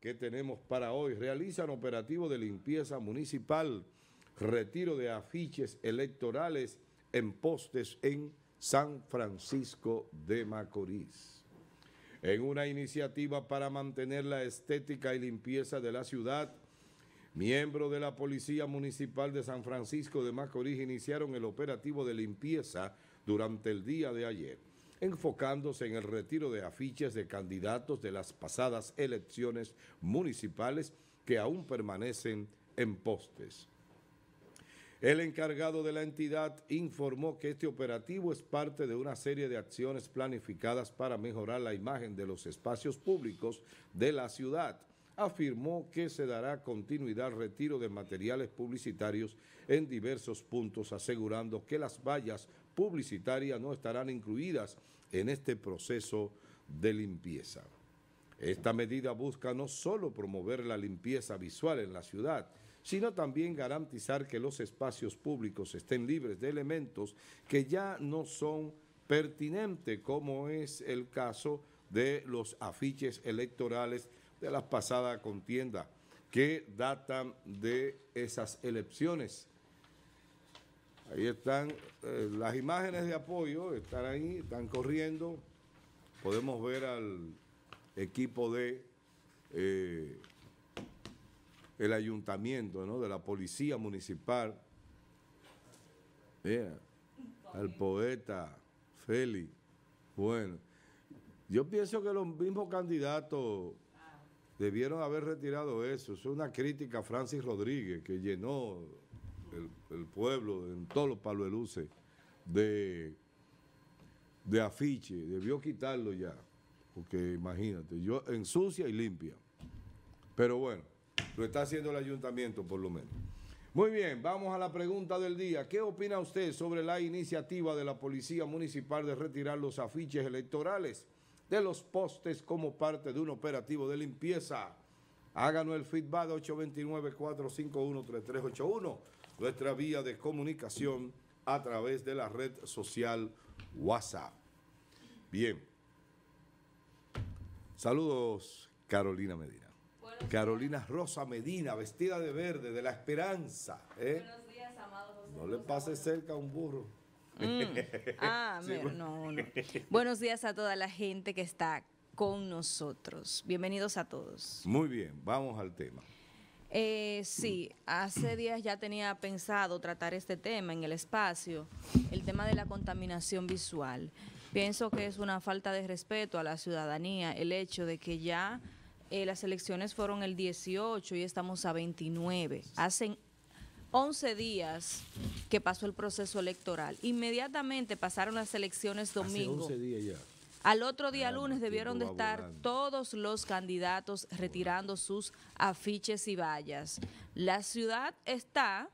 que tenemos para hoy. Realizan operativo de limpieza municipal, retiro de afiches electorales en postes en San Francisco de Macorís. En una iniciativa para mantener la estética y limpieza de la ciudad, miembros de la Policía Municipal de San Francisco de Macorís iniciaron el operativo de limpieza durante el día de ayer enfocándose en el retiro de afiches de candidatos de las pasadas elecciones municipales que aún permanecen en postes. El encargado de la entidad informó que este operativo es parte de una serie de acciones planificadas para mejorar la imagen de los espacios públicos de la ciudad afirmó que se dará continuidad al retiro de materiales publicitarios en diversos puntos, asegurando que las vallas publicitarias no estarán incluidas en este proceso de limpieza. Esta medida busca no solo promover la limpieza visual en la ciudad, sino también garantizar que los espacios públicos estén libres de elementos que ya no son pertinentes, como es el caso de los afiches electorales de las pasadas contiendas que datan de esas elecciones. Ahí están eh, las imágenes de apoyo, están ahí, están corriendo. Podemos ver al equipo de eh, el ayuntamiento, ¿no? de la policía municipal. Mira, Al poeta Félix. Bueno, yo pienso que los mismos candidatos Debieron haber retirado eso. Es una crítica a Francis Rodríguez, que llenó el, pueblo en todos los palueluces de, de afiche. Debió quitarlo ya, porque imagínate, yo ensucia y limpia. Pero bueno, lo está haciendo el ayuntamiento por lo menos. Muy bien, vamos a la pregunta del día. ¿Qué opina usted sobre la iniciativa de la Policía Municipal de retirar los afiches electorales? de los postes como parte de un operativo de limpieza. Háganos el feedback 829-451-3381, nuestra vía de comunicación a través de la red social WhatsApp. Bien. Saludos, Carolina Medina. Carolina Rosa Medina, vestida de verde, de la esperanza. ¿eh? Buenos días, amados. No le pase cerca a un burro. Mm. Ah, Buenos días a toda la gente que está con nosotros. Bienvenidos a todos. Muy bien, vamos al tema. Eh, sí, hace días ya tenía pensado tratar este tema en el espacio, el tema de la contaminación visual. Pienso que es una falta de respeto a la ciudadanía el hecho de que ya eh, las elecciones fueron el 18 y estamos a 29. Hacen 11 días que pasó el proceso electoral. Inmediatamente pasaron las elecciones domingo. Al otro día lunes debieron de estar todos los candidatos retirando sus afiches y vallas. La ciudad está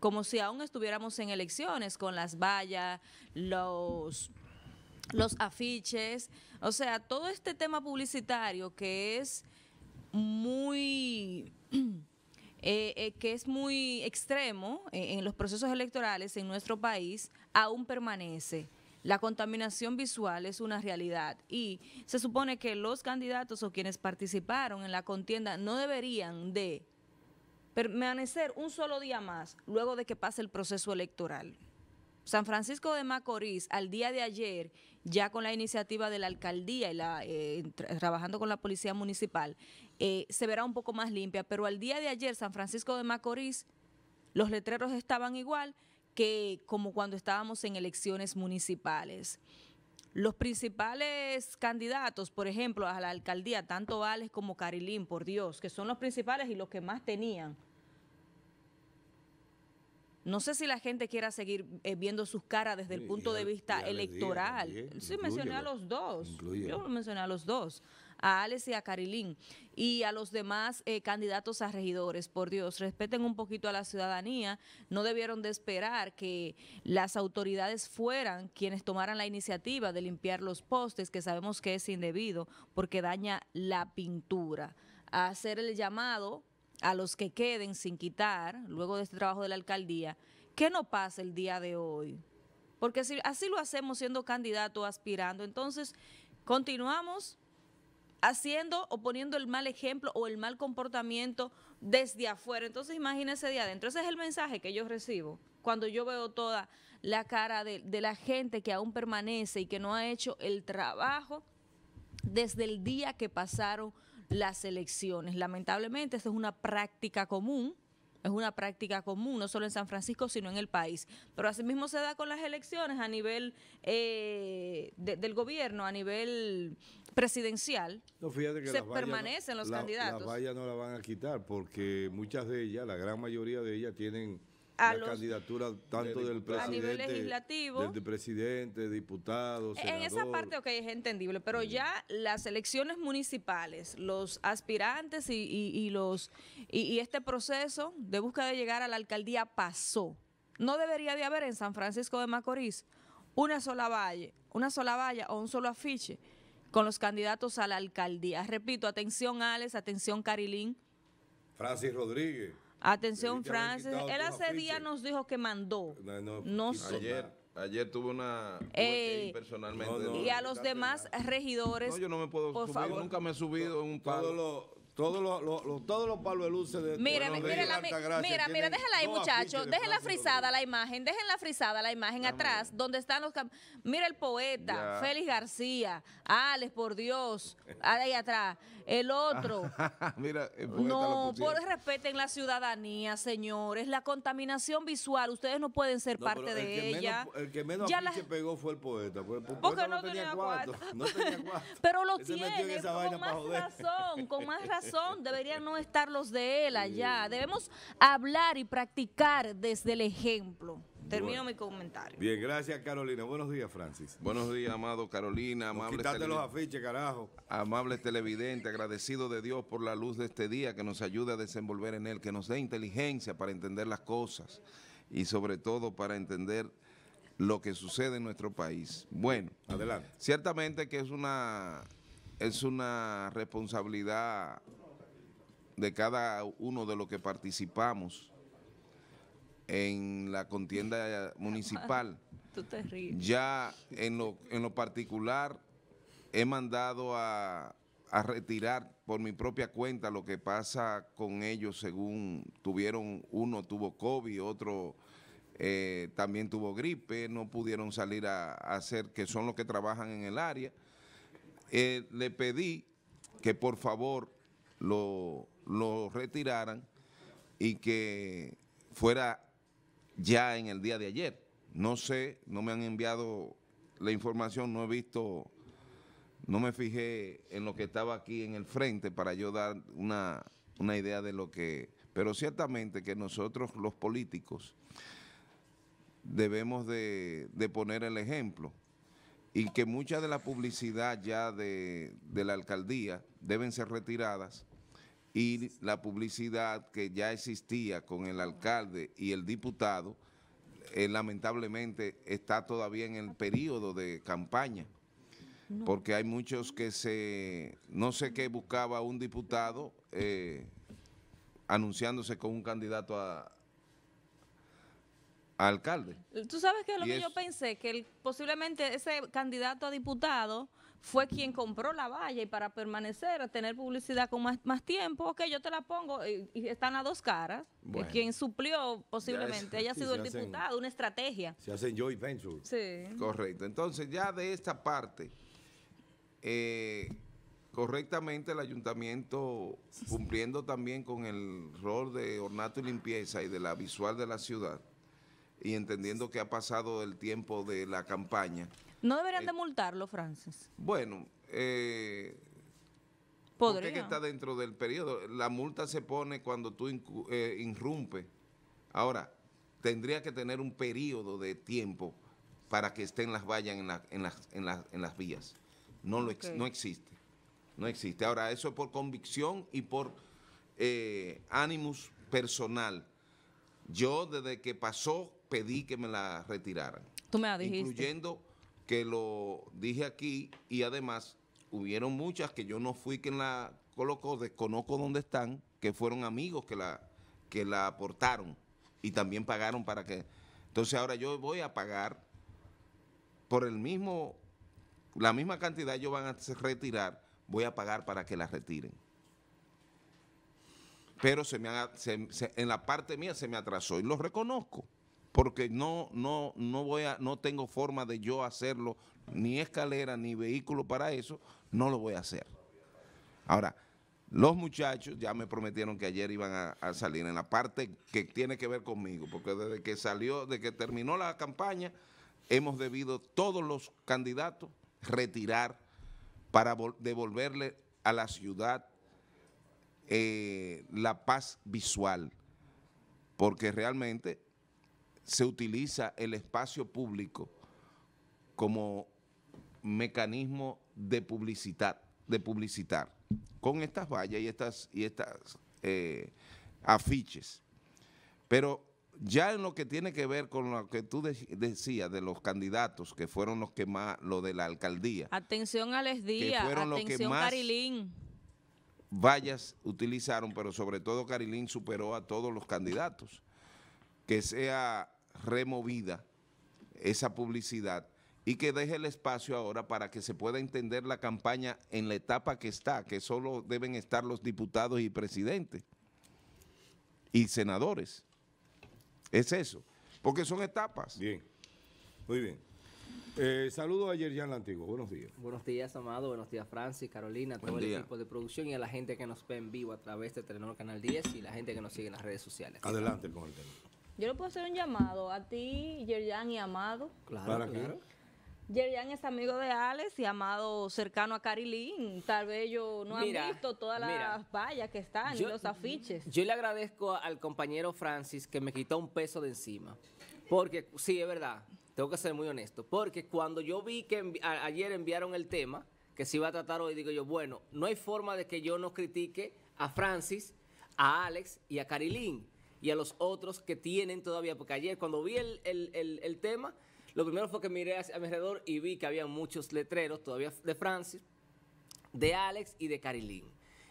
como si aún estuviéramos en elecciones con las vallas, los los afiches, o sea, todo este tema publicitario que es muy Eh, eh, que es muy extremo eh, en los procesos electorales en nuestro país, aún permanece. La contaminación visual es una realidad y se supone que los candidatos o quienes participaron en la contienda no deberían de permanecer un solo día más luego de que pase el proceso electoral. San Francisco de Macorís, al día de ayer, ya con la iniciativa de la alcaldía y la, trabajando con la policía municipal, eh, se verá un poco más limpia. Pero al día de ayer, San Francisco de Macorís, los letreros estaban igual que como cuando estábamos en elecciones municipales. Los principales candidatos, por ejemplo, a la alcaldía, tanto Vales como Carilín, por Dios, que son los principales y los que más tenían. No sé si la gente quiera seguir eh, viendo sus caras desde el punto de vista electoral. sí, mencioné a los dos. Yo mencioné a los dos a Alex y a Carilín y a los demás eh, candidatos a regidores. Por Dios, respeten un poquito a la ciudadanía. No debieron de esperar que las autoridades fueran quienes tomaran la iniciativa de limpiar los postes, que sabemos que es indebido porque daña la pintura. A hacer el llamado a los que queden sin quitar, luego de este trabajo de la alcaldía, que no pase el día de hoy. Porque si así lo hacemos siendo candidato, aspirando, entonces continuamos haciendo o poniendo el mal ejemplo o el mal comportamiento desde afuera. Entonces imagínense de adentro. Ese es el mensaje que yo recibo cuando yo veo toda la cara de, de la gente que aún permanece y que no ha hecho el trabajo desde el día que pasaron las elecciones. Lamentablemente, esto es una práctica común es una práctica común, no solo en San Francisco, sino en el país. Pero asimismo se da con las elecciones a nivel eh, del gobierno, a nivel presidencial. No, fíjate que se permanecen los candidatos. Las vallas no la van a quitar porque muchas de ellas, la gran mayoría de ellas tienen a los, tanto del presidente, legislativo, del presidente, diputados. En esa parte, ok, es entendible, pero ya las elecciones municipales, los aspirantes y, los este proceso de búsqueda de llegar a la alcaldía pasó. No debería de haber en San Francisco de Macorís una sola valle, una sola valla o un solo afiche con los candidatos a la alcaldía. Repito, atención Alex, atención Carilín. Francis Rodríguez. Atención, Francis. Él hace días nos dijo que mandó. No, sé. ayer, ayer tuvo una eh, personalmente. y a los demás regidores. No, yo no me puedo subir, nunca me he subido en un palo. Todos los, todos los palos de luces de Mira, mira, la, mira, mira, mira, déjala ahí, muchachos. la frisada la imagen, la frisada la imagen atrás, donde están los Mira el poeta, Félix García, Alex, por Dios, ahí atrás. El otro. mira, el poeta no, por respeten la ciudadanía, señores. La contaminación visual, ustedes no pueden ser parte de ella. el que menos ya pegó fue el poeta. Pues, porque, no, tenía cuatro. No tenía pero lo tiene, con más razón, con más razón. deberían no estar los de él allá. Debemos hablar y practicar desde el ejemplo. Termino mi comentario. Bien, gracias Carolina. Buenos días, Francis. Buenos días, amado Carolina. Amable los afiches, carajo. Amable televidente, agradecido de Dios por la luz de este día que nos ayude a desenvolver en él, que nos dé inteligencia para entender las cosas y sobre todo para entender lo que sucede en nuestro país. Bueno, adelante. Ciertamente que es una es una responsabilidad de cada uno de los que participamos en la contienda municipal. Ya en lo, en lo particular he mandado a, retirar por mi propia cuenta lo que pasa con ellos según tuvieron, uno tuvo COVID, otro... Eh, también tuvo gripe, no pudieron salir a, hacer, que son los que trabajan en el área. Eh, le pedí que por favor lo, retiraran y que fuera ya en el día de ayer. No sé, no me han enviado la información, no he visto, no me fijé en lo que estaba aquí en el frente para yo dar una, idea de lo que... Pero ciertamente que nosotros los políticos debemos de, de poner el ejemplo y que mucha de la publicidad ya de, la alcaldía deben ser retiradas y la publicidad que ya existía con el alcalde y el diputado, eh, lamentablemente está todavía en el periodo de campaña, porque hay muchos que se, no sé qué buscaba un diputado eh, anunciándose con un candidato a, alcalde. Tú sabes que lo que yo pensé, que posiblemente ese candidato a diputado fue quien compró la valla y para permanecer, tener publicidad con más, tiempo, que yo te la pongo y, están a dos caras. Quien suplió posiblemente haya sido el diputado, una estrategia. Se hacen joint venture. Sí. Correcto. Entonces ya de esta parte, eh, correctamente el ayuntamiento, cumpliendo también con el rol de ornato y limpieza y de la visual de la ciudad, y entendiendo que ha pasado el tiempo de la campaña. ¿No deberían de eh, multarlo, Francis? Bueno, eh, Podría. que está dentro del periodo. La multa se pone cuando tú eh, Ahora, tendría que tener un periodo de tiempo para que estén las vallas en, las, vías. No, no existe. No existe. Ahora, eso es por convicción y por eh, ánimos personal. Yo, desde que pasó pedí que me la retiraran. Tú me dijiste. Incluyendo que lo dije aquí y además hubieron muchas que yo no fui quien la colocó, desconozco dónde están, que fueron amigos que la, que la aportaron y también pagaron para que... Entonces ahora yo voy a pagar por el mismo, la misma cantidad yo van a retirar, voy a pagar para que la retiren. Pero se me en la parte mía se me atrasó y lo reconozco porque no, no, no, voy a, no tengo forma de yo hacerlo, ni escalera, ni vehículo para eso, no lo voy a hacer. Ahora, los muchachos ya me prometieron que ayer iban a, salir en la parte que tiene que ver conmigo, porque desde que salió, desde que terminó la campaña, hemos debido todos los candidatos retirar para devolverle a la ciudad eh, la paz visual, porque realmente se utiliza el espacio público como mecanismo de publicidad, de publicitar, con estas vallas y estas, y estas eh, afiches. Pero ya en lo que tiene que ver con lo que tú decías de los candidatos, que fueron los que más, lo de la alcaldía. Atención a les Díaz, atención Carilín. Vallas utilizaron, pero sobre todo Carilín superó a todos los candidatos. Que sea removida esa publicidad y que deje el espacio ahora para que se pueda entender la campaña en la etapa que está, que solo deben estar los diputados y presidentes y senadores. Es eso, porque son etapas. Bien, muy bien. Eh, saludo a Yerjan Lantigo, buenos días. Buenos días, Amado, buenos días, Francis, Carolina, todo el equipo de producción y a la gente que nos ve en vivo a través de Telenor Canal 10 y la gente que nos sigue en las redes sociales. Adelante con el tema. Yo le puedo hacer un llamado a ti, Yerian y Amado. Claro, ¿Para es amigo de Alex y Amado cercano a Carilín. Tal vez yo no han visto todas las vallas que están y los afiches. Yo le agradezco al compañero Francis que me quitó un peso de encima. Porque, sí, es verdad, tengo que ser muy honesto. Porque cuando yo vi que ayer enviaron el tema, que se iba a tratar hoy, digo yo, bueno, no hay forma de que yo no critique a Francis, a Alex y a Carilín y a los otros que tienen todavía, porque ayer cuando vi el, tema, lo primero fue que miré a mi alrededor y vi que había muchos letreros todavía de Francis, de Alex y de Carilín.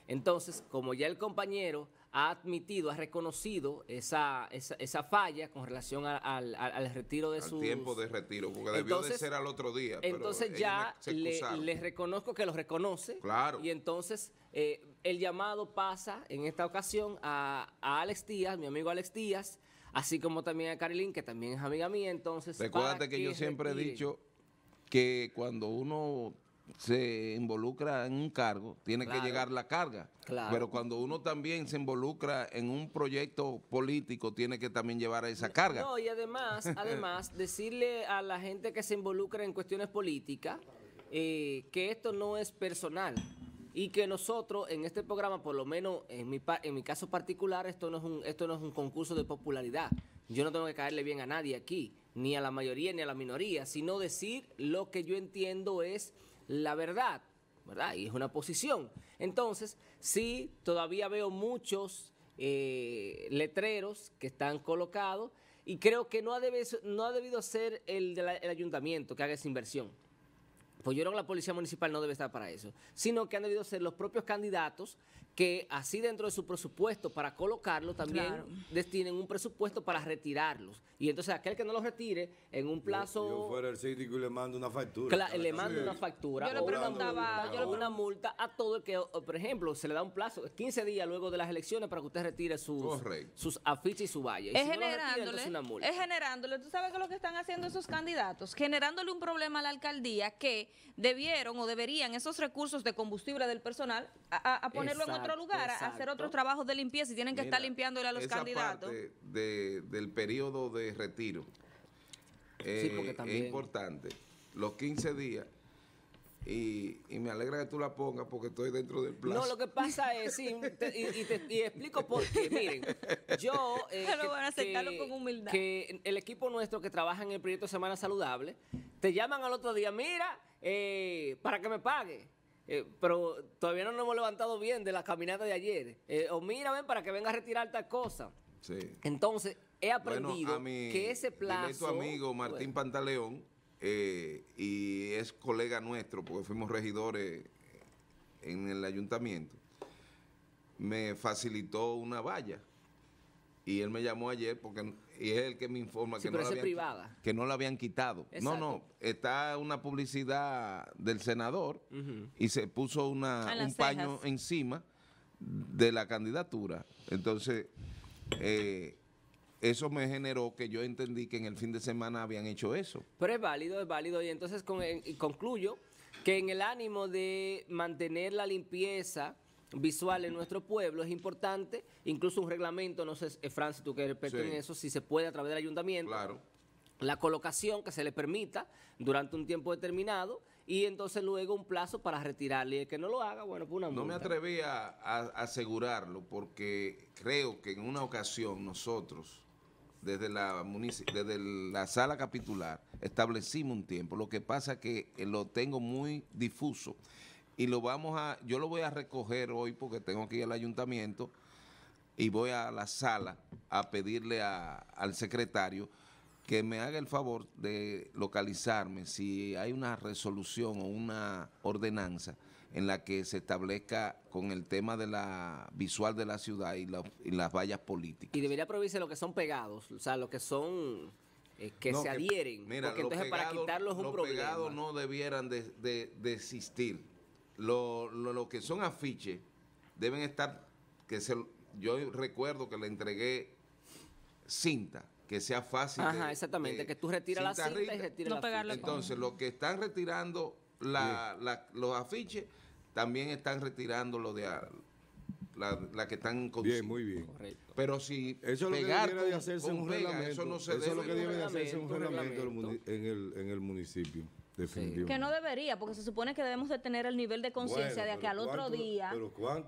Entonces, como ya el compañero ha admitido, ha reconocido esa, esa, falla con relación al, retiro de su... tiempo de retiro, porque debió de ser al otro día. entonces ya les reconozco que lo reconoce. Claro. Y entonces eh, el llamado pasa en esta ocasión a, Alex Díaz, mi amigo Alex Díaz, así como también a Carilín, que también es amiga mía, entonces... Recuérdate que yo siempre he dicho que cuando uno se involucra en un cargo, tiene que llegar la carga. Pero cuando uno también se involucra en un proyecto político, tiene que también llevar a esa carga. No, y además, además decirle a la gente que se involucra en cuestiones políticas eh, que esto no es personal y que nosotros en este programa, por lo menos en mi, en mi caso particular, esto no, es un, esto no es un concurso de popularidad. Yo no tengo que caerle bien a nadie aquí, ni a la mayoría ni a la minoría, sino decir lo que yo entiendo es la verdad, ¿verdad? Y es una posición. Entonces, sí, todavía veo muchos eh, letreros que están colocados y creo que no ha, no ha debido ser el ayuntamiento que haga esa inversión. Pues yo creo que la policía municipal no debe estar para eso, sino que han debido ser los propios candidatos que así dentro de su presupuesto para colocarlo también destinen un presupuesto para retirarlos. Y entonces aquel que no los retire en un plazo... Yo, fuera el cítrico y le mando una factura. le mando una factura. Yo le preguntaba... Yo le una multa a todo el que, por ejemplo, se le da un plazo 15 días luego de las elecciones para que usted retire sus, sus afiches y su valla. Es, si generándole, es generándole, tú sabes es lo que están haciendo esos candidatos, generándole un problema a la alcaldía que debieron o deberían esos recursos de combustible del personal a, ponerlo en otro lugar a hacer otros trabajos de limpieza y tienen que estar limpiándole a los candidatos. del periodo de retiro eh, es importante. Los 15 días y, me alegra que tú la pongas porque estoy dentro del plazo. No, lo que pasa es, y, te, explico por qué. Miren, yo. van eh, a aceptarlo con humildad. el equipo nuestro que trabaja en el proyecto Semana Saludable te llaman al otro día, mira, eh, para que me pague. Eh, pero todavía no nos hemos levantado bien de la caminata de ayer. Eh, o mira, ven, para que venga a retirar tal cosa. Sí. Entonces, he aprendido que ese plazo... Y tu amigo Martín Pantaleón, eh, y es colega nuestro, porque fuimos regidores en el ayuntamiento, me facilitó una valla. Y él me llamó ayer porque y es el que me informa que, no la habían, quitado. No, no, está una publicidad del senador y se puso ah, un paño encima de la candidatura. Entonces, eh, eso me generó que yo entendí que en el fin de semana habían hecho eso. Pero es válido, es válido. Y entonces concluyo que en el ánimo de mantener la limpieza visual en nuestro pueblo es importante, incluso un reglamento, no sé, eh, Fran, tú que eres en eso, si se puede a través del ayuntamiento. La colocación que se le permita durante un tiempo determinado y entonces luego un plazo para retirarle. Y el que no lo haga, bueno, pues una multa. No me atreví a, asegurarlo porque creo que en una ocasión nosotros desde la, desde la sala capitular, establecimos un tiempo. Lo que pasa que eh, lo tengo muy difuso y lo vamos a, yo lo voy a recoger hoy porque tengo aquí ir al ayuntamiento y voy a la sala a pedirle al secretario que me haga el favor de localizarme si hay una resolución o una ordenanza en la que se establezca con el tema de la visual de la ciudad y, las vallas políticas. Y debería prohibirse lo que son pegados, o sea, lo que son eh, que se adhieren, porque entonces para quitarlos un los problema. Los pegados no debieran de, lo, que son afiches deben estar, que se, yo recuerdo que le entregué cinta, que sea fácil. Ajá, exactamente, que tú retiras la cinta y retiras no la Entonces, los lo que están retirando la, los afiches, también están retirando lo de la, la que están con Bien, muy bien. Pero si eso pegar un eso no se debe. es lo que debe de hacerse un reglamento, reglamento en, el, en el municipio. Que no debería, porque se supone que debemos de tener el nivel de conciencia de que al otro día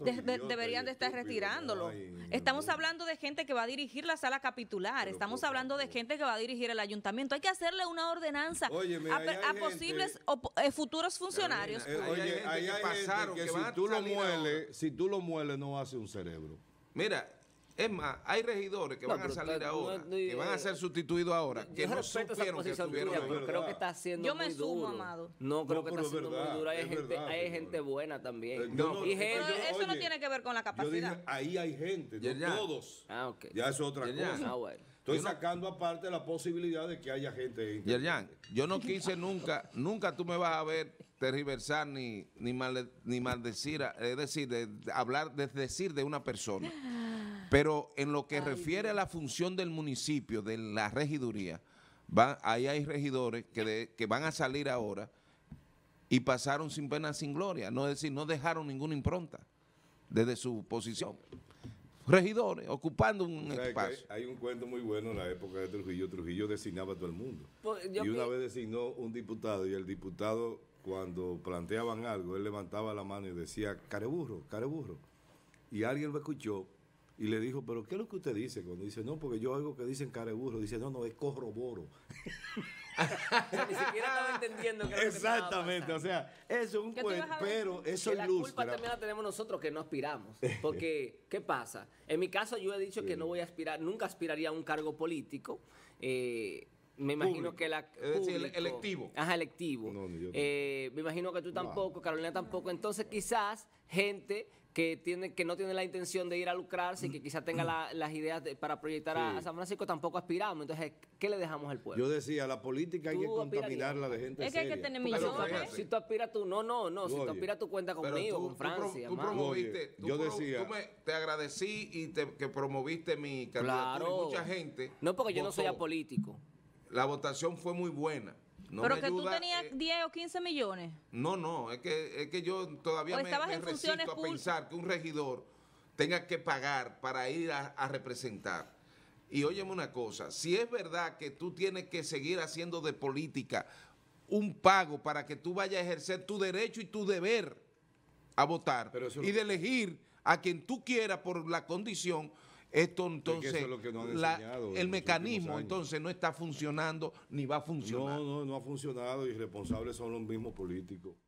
deberían de estar retirándolo. estamos hablando de gente que va a dirigir la sala capitular, estamos hablando de gente que va a dirigir el ayuntamiento. Hay que hacerle una ordenanza a, posibles o futuros funcionarios. oye, hay, si, tú lo mueles, si tú lo mueles no hace un cerebro. Mira, es más, hay regidores que van a salir ahora, que van a ser sustituidos ahora, que no supieron que estuvieron Yo me sumo, amado. No, creo que está haciendo muy duro. Hay, gente, verdad, hay gente, buena también. Eh, no, eso no tiene que ver con la capacidad. ahí hay gente, no todos. Ah, okay. Ya es otra cosa. Ah, Estoy sacando aparte la posibilidad de que haya gente. Yerjan, yo no quise nunca, nunca tú me vas a ver tergiversar ni, ni, mal, ni maldecir, es decir, hablar, de decir de una persona. Pero en lo que refiere a la función del municipio, de la regiduría, ahí hay regidores que, van a salir ahora y pasaron sin pena, sin gloria. No es decir, no dejaron ninguna impronta desde su posición. Regidores, ocupando un espacio. Hay, un cuento muy bueno en la época de Trujillo. Trujillo designaba a todo el mundo. Pues, y una vez designó un diputado y el diputado cuando planteaban algo, él levantaba la mano y decía, careburro, careburro. Y alguien lo escuchó y le dijo, pero ¿qué es lo que usted dice? Cuando dice, no, porque yo algo que dicen careburro. Dice, no, no, es corroboro. Ni siquiera estaba entendiendo que Exactamente, o sea, eso es un pero eso es La culpa también la tenemos nosotros que no aspiramos. Porque, ¿qué pasa? En mi caso yo he dicho que no voy a aspirar, nunca aspiraría a un cargo político. Eh, me imagino que la. Es electivo. Ajá, electivo. Eh, me imagino que tú tampoco, Carolina tampoco. Entonces, quizás gente que tiene que no tiene la intención de ir a lucrarse y que quizás tenga las ideas para proyectar a, San Francisco tampoco aspiramos. Entonces, ¿qué le dejamos al pueblo? Yo decía, la política hay que contaminarla de gente Es que hay que tener millones. Si tú aspiras tú, no, no, no. si tú aspiras tú cuenta conmigo, con Francia. Tú, yo decía. te agradecí y te, que promoviste mi candidatura claro. y mucha gente. No, porque yo no soy político la votación fue muy buena. Pero que tú tenías 10 eh, o 15 millones. No, no, es que, que yo todavía me, resisto a pensar que un regidor tenga que pagar para ir a, representar. Y óyeme una cosa, si es verdad que tú tienes que seguir haciendo de política un pago para que tú vayas a ejercer tu derecho y tu deber a votar y de elegir a quien tú quieras por la condición esto entonces, el mecanismo entonces no está funcionando ni va a funcionar. No, no, no ha funcionado y responsables son los mismos políticos.